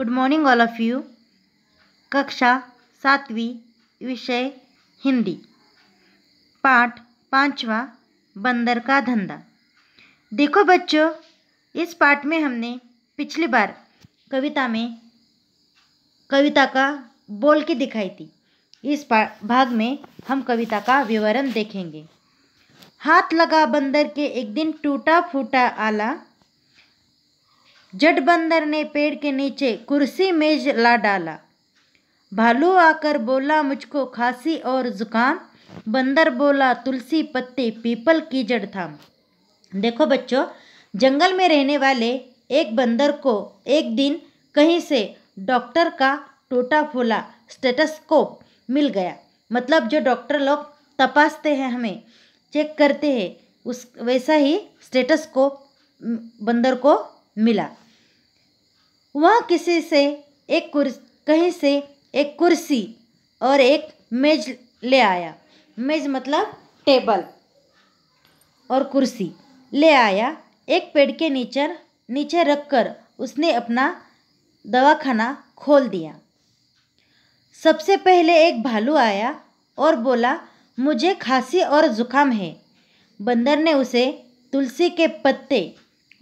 Good morning all of you कक्षा सातवीं विषय हिंदी पाठ पांचवा बंदर का धंधा देखो बच्चों इस पाठ में हमने पिछली बार कविता में कविता का बोल के दिखाई थी इस भाग में हम कविता का विवरण देखेंगे हाथ लगा बंदर के एक दिन टूटा फूटा आला जटबंदर ने पेड़ के नीचे कुर्सी मेज ला डाला भालू आकर बोला मुझको खांसी और ज़ुकाम बंदर बोला तुलसी पत्ते पीपल की जड़ थाम देखो बच्चों जंगल में रहने वाले एक बंदर को एक दिन कहीं से डॉक्टर का टूटा फूला स्टेटस्कोप मिल गया मतलब जो डॉक्टर लोग तपासते हैं हमें चेक करते हैं उस वैसा ही स्टेटस्कोप बंदर को मिला वह किसी से एक कुर कहीं से एक कुर्सी और एक मेज ले आया मेज मतलब टेबल और कुर्सी ले आया एक पेड़ के नीचे नीचे रखकर उसने अपना दवाखाना खोल दिया सबसे पहले एक भालू आया और बोला मुझे खांसी और ज़ुकाम है बंदर ने उसे तुलसी के पत्ते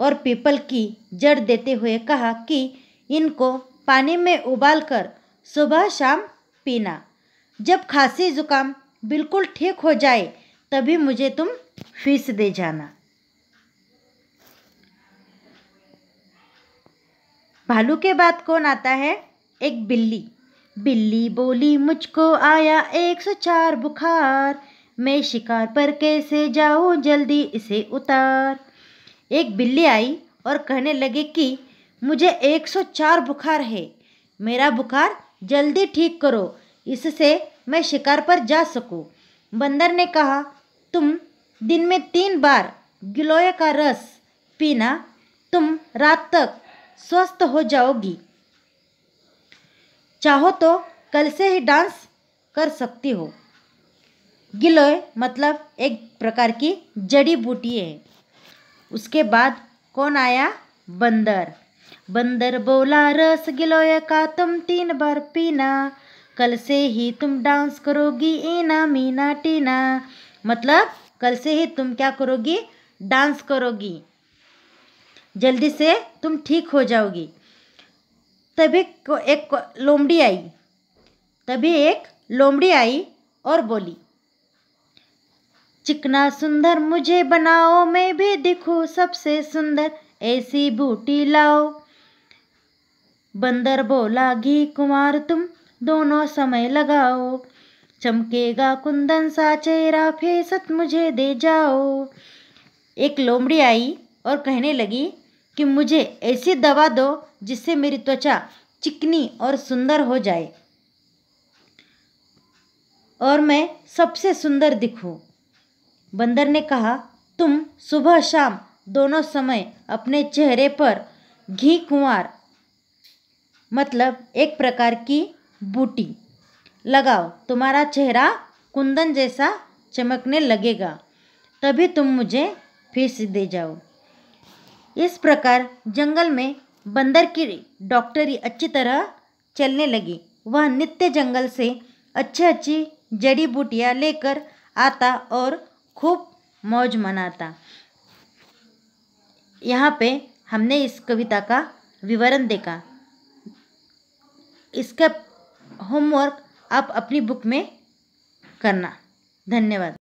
और पीपल की जड़ देते हुए कहा कि इनको पानी में उबालकर सुबह शाम पीना जब खांसी ज़ुकाम बिल्कुल ठीक हो जाए तभी मुझे तुम फीस दे जाना भालू के बाद कौन आता है एक बिल्ली बिल्ली बोली मुझको आया एक सौ चार बुखार मैं शिकार पर कैसे जाऊँ जल्दी इसे उतार एक बिल्ली आई और कहने लगी कि मुझे 104 बुखार है मेरा बुखार जल्दी ठीक करो इससे मैं शिकार पर जा सकूं बंदर ने कहा तुम दिन में तीन बार गिलोय का रस पीना तुम रात तक स्वस्थ हो जाओगी चाहो तो कल से ही डांस कर सकती हो गिलोय मतलब एक प्रकार की जड़ी बूटी है उसके बाद कौन आया बंदर बंदर बोला रस गिलोय का तुम तीन बार पीना कल से ही तुम डांस करोगी ईना मीना टीना मतलब कल से ही तुम क्या करोगी डांस करोगी जल्दी से तुम ठीक हो जाओगी तभी एक लोमड़ी आई तभी एक लोमड़ी आई और बोली चिकना सुंदर मुझे बनाओ मैं भी दिखूँ सबसे सुंदर ऐसी बूटी लाओ बंदर बोला घी कुमार तुम दोनों समय लगाओ चमकेगा कुंदन सा चेहरा फेसत मुझे दे जाओ एक लोमड़ी आई और कहने लगी कि मुझे ऐसी दवा दो जिससे मेरी त्वचा चिकनी और सुंदर हो जाए और मैं सबसे सुंदर दिखूं। बंदर ने कहा तुम सुबह शाम दोनों समय अपने चेहरे पर घी कुंवार मतलब एक प्रकार की बूटी लगाओ तुम्हारा चेहरा कुंदन जैसा चमकने लगेगा तभी तुम मुझे फीस दे जाओ इस प्रकार जंगल में बंदर की डॉक्टरी अच्छी तरह चलने लगी वह नित्य जंगल से अच्छी अच्छी जड़ी बूटियाँ लेकर आता और खूब मौज मनाता यहाँ पे हमने इस कविता का विवरण देखा इसका होमवर्क आप अपनी बुक में करना धन्यवाद